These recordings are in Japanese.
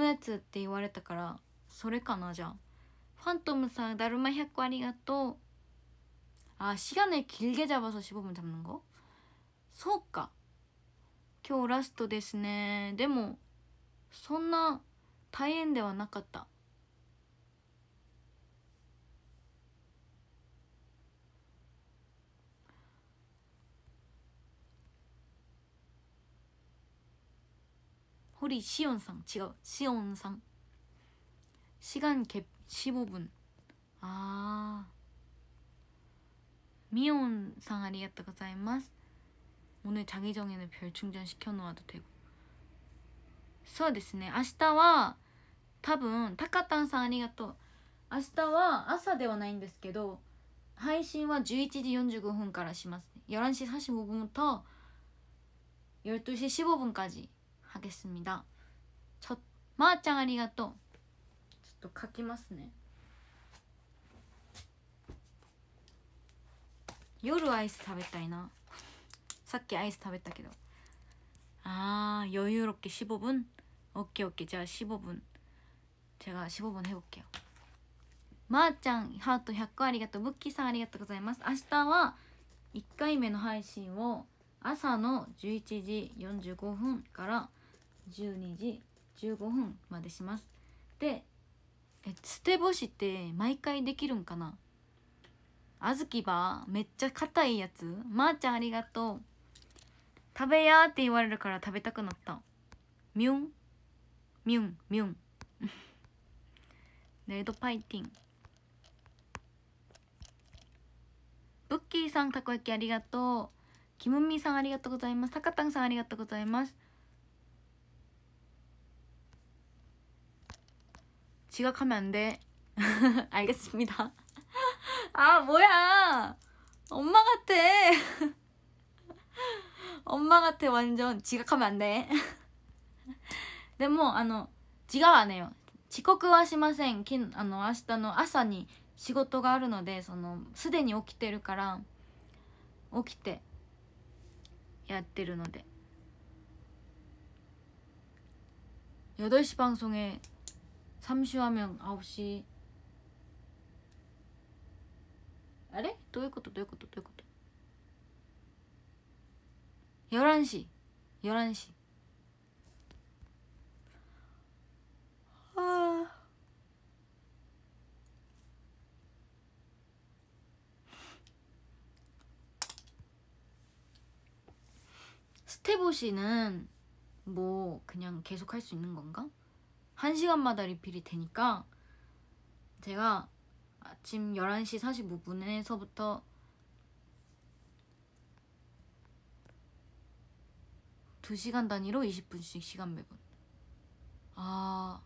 のやつって言われたからそれかなじゃあファントムさんだるま100個ありがとう아시간을길게잡아서15분잡는거소가今日ラストですねでもそんな大変ではなかった 우리 시온상 지금 시온상 시간 갭 15분 아 미온상 아리가또 고자이마스 오늘 자기 정에는별 충전 시켜놓아도 되고 そうですね明日は多分タ타카ンさんありがとう明日は朝ではないんですけど配信は1 1時4 5분からします1 1時4 5分부터 12시 15분까지 하겠ま니다저마아짱아리가ちょっと書きますね夜アイス食べたいなさっきアイス食べたけどあー余裕ッケ15분오케이오케이제가15じゃあ15분해볼게요まー、あ、ちゃんハート100個ありがとうブッキーさんありがとうございます明日は1回目の配信を朝の11時45分から12時15分までしますでえ捨て干しって毎回できるんかなあずきばめっちゃ硬いやつまー、あ、ちゃんありがとう食べやって言われるから食べたくなったみゅんみゅんみゅんレッドパイティンブッキーさんたこ焼きありがとうキムミさんありがとうございますタカタンさんありがとうございます지각하면안돼 알겠습니다아뭐야엄마같아 엄마같아완전지각하면안돼でも、あ の、違うわねよ。遅刻はしません。きあの、明日の朝に仕事があるので、その、すでに起きてるから、起きて、やってるので。8시방송에 3시화면 9시 아래? 또 있고도 또 있고도 또 있고도 11시 11시 스테보시는 뭐 그냥 계속 할 수 있는 건가? 한시간마다 리필이 되니까 제가 아침 11시 45분에서부터 2시간 단위로 20분씩 시간 매분 아...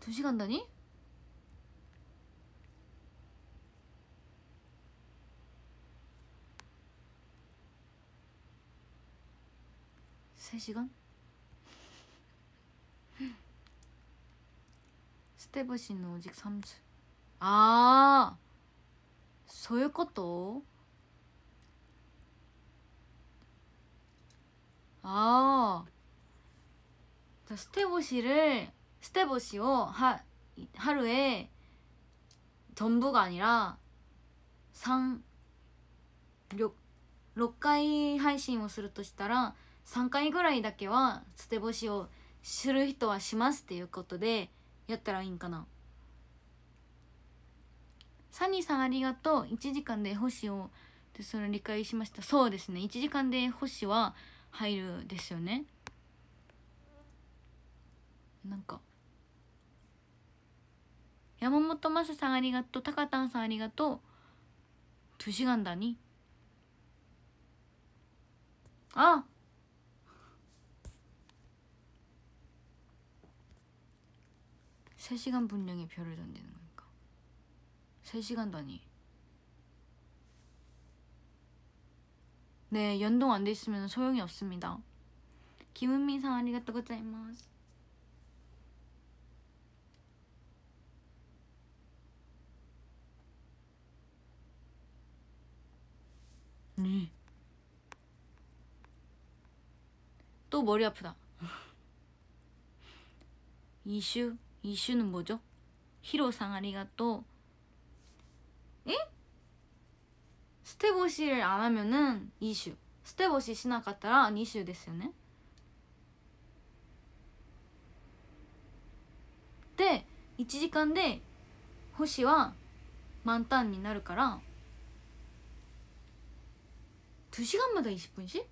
2시간 단위? 3시간? 스테버시는 오직 3주 아 소유 い도 아! とああステ를스테버시をは하루에전부가아니라3 6, 6回配信をするとしたら 3回ぐらいだけは捨て干しをする人はしますっていうことでやったらいいんかなサニーさんありがとう1時間で星をでその理解しましたそうですね1時間で星は入るですよねなんか山本昌さんありがとう高田さんありがとうとゥがんだにあ 3시간 분량의 별을 던지는 거니까 3시간도 아니 네 연동 안 돼 있으면 소용이 없습니다 김은미 상 아리가또 고자이마스 네. 또 머리 아프다 이슈 이슈는뭐죠히로상아리가또에스테보시를안하면은이슈스테보시시나갔다라이슈됐어요네で1時間で星は満タンになるから2시간마다20분씩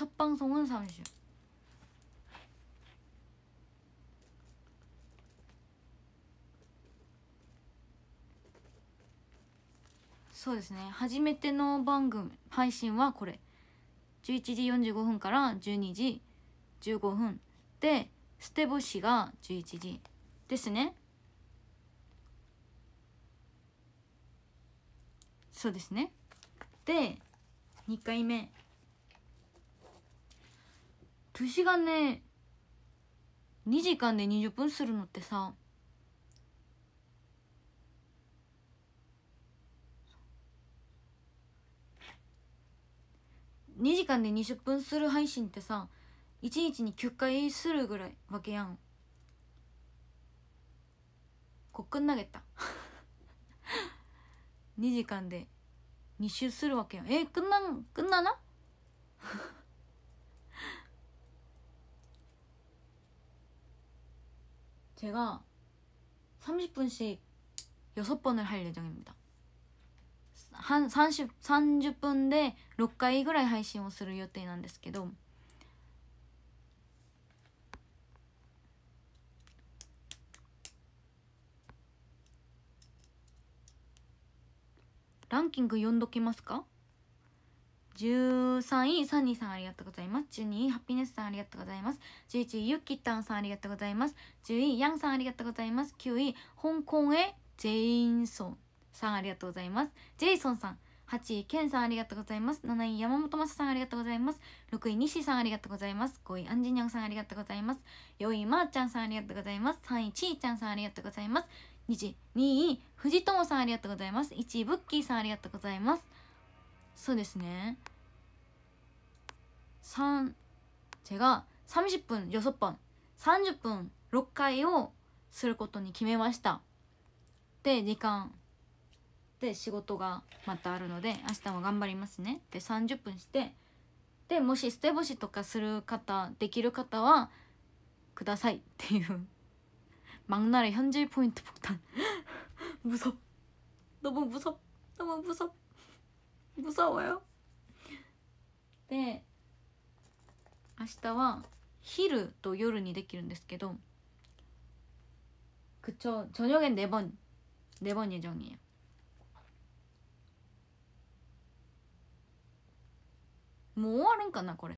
첫방송은30そうですね初めての番組配信はこれ11時45分から12時15分で捨て星が11時ですねそうですねで2回目串がね2時間で20分するのってさ2時間で20分する配信ってさ1日に9回するぐらいわけやんこっくん投げた2 時間で2周するわけやんえっくんなんくんなな제가30분씩6번을할예정입니다한 30, 30분대6回ぐらい配信をする予定なんですけどランキング読んどきますか13位、サニーさんありがとうございます。12位、ハピネスさんありがとうございます。11位、ユキタンさんありがとうございます。10位、ヤンさんありがとうございます。9位、香港へ、ジェインソンさんありがとうございます。ジェイソンさん。8位、ケンさんありがとうございます。7位、山本正さんありがとうございます。6位、西さんありがとうございます。5位、アンジニョンさんありがとうございます。4位、まー、ちゃんさんありがとうございます。3位、ちーちゃんさんありがとうございます。位、2位、藤友さんありがとうございます。1位、ブッキーさんありがとうございます。そうですね3제가30分6번30分6回をすることに決めましたで時間で仕事がまたあるので明日も頑張りますねで30分してでもし捨て星とかする方できる方はくださいっていう막날의현질포인트폭탄무섭너무무섭너무무섭무서워요で明日は昼と夜にできるんですけどく그쵸저녁엔네번네번예정이에요もう終わるんかなこれ